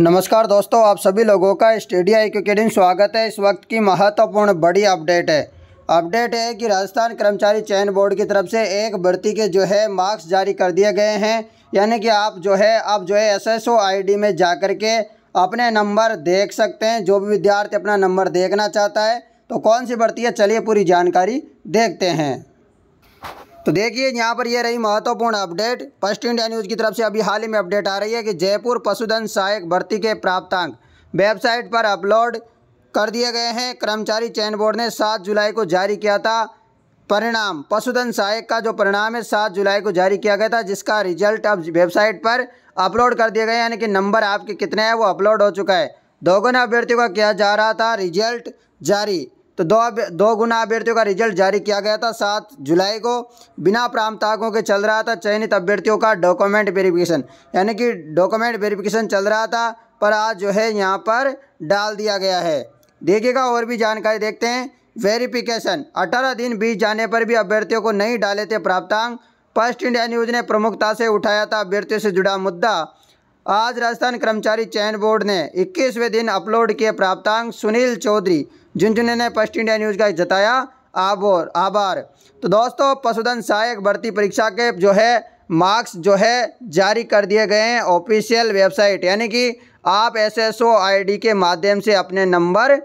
नमस्कार दोस्तों आप सभी लोगों का स्टेडिया क्रिकेटिंग स्वागत है इस वक्त की महत्वपूर्ण बड़ी अपडेट है अपडेट है कि राजस्थान कर्मचारी चयन बोर्ड की तरफ से एक भर्ती के जो है मार्क्स जारी कर दिए गए हैं यानी कि आप जो है आप जो है एस एस में जा कर के अपने नंबर देख सकते हैं जो भी विद्यार्थी अपना नंबर देखना चाहता है तो कौन सी भर्ती है चलिए पूरी जानकारी देखते हैं तो देखिए यहाँ पर यह रही महत्वपूर्ण अपडेट फर्स्ट इंडिया न्यूज़ की तरफ से अभी हाल ही में अपडेट आ रही है कि जयपुर पशुधन सहायक भर्ती के प्राप्तांक वेबसाइट पर अपलोड कर दिए गए हैं कर्मचारी चयन बोर्ड ने सात जुलाई को जारी किया था परिणाम पशुधन सहायक का जो परिणाम है सात जुलाई को जारी किया गया था जिसका रिजल्ट अब वेबसाइट पर अपलोड कर दिया गया यानी कि नंबर आपके कितने हैं वो अपलोड हो चुका है दोगुना अभ्यर्थियों का किया जा रहा था रिजल्ट जारी तो दो दो गुना अभ्यर्थियों का रिजल्ट जारी किया गया था सात जुलाई को बिना प्रांताकों के चल रहा था चयनित अभ्यर्थियों का डॉक्यूमेंट वेरिफिकेशन यानी कि डॉक्यूमेंट वेरिफिकेशन चल रहा था पर आज जो है यहाँ पर डाल दिया गया है देखिएगा और भी जानकारी देखते हैं वेरिफिकेशन अठारह दिन बीच जाने पर भी अभ्यर्थियों को नहीं डाले थे प्राप्तांक फर्स्ट इंडिया न्यूज़ ने प्रमुखता से उठाया था अभ्यर्थियों से जुड़ा मुद्दा आज राजस्थान कर्मचारी चयन बोर्ड ने इक्कीसवें दिन अपलोड किए प्राप्तांक सुनील चौधरी झुंझुने ने फर्स्ट इंडिया न्यूज़ का जताया आबोर आभार तो दोस्तों पशुधन सहायक भर्ती परीक्षा के जो है मार्क्स जो है जारी कर दिए गए हैं ऑफिशियल वेबसाइट यानी कि आप S S O I D के माध्यम से अपने नंबर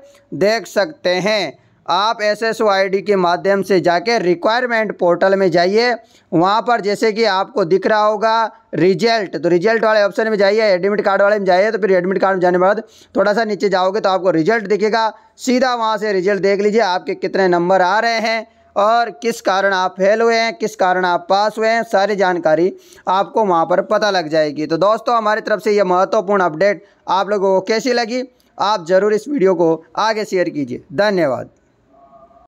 देख सकते हैं आप एस एस के माध्यम से जाके रिक्वायरमेंट पोर्टल में जाइए वहाँ पर जैसे कि आपको दिख रहा होगा रिजल्ट तो रिजल्ट वाले ऑप्शन में जाइए एडमिट कार्ड वाले में जाइए तो फिर एडमिट कार्ड में जाने के बाद थोड़ा सा नीचे जाओगे तो आपको रिजल्ट दिखेगा सीधा वहाँ से रिजल्ट देख लीजिए आपके कितने नंबर आ रहे हैं और किस कारण आप फेल हुए हैं किस कारण आप पास हुए हैं सारी जानकारी आपको वहाँ पर पता लग जाएगी तो दोस्तों हमारी तरफ से यह महत्वपूर्ण अपडेट आप लोगों को कैसी लगी आप ज़रूर इस वीडियो को आगे शेयर कीजिए धन्यवाद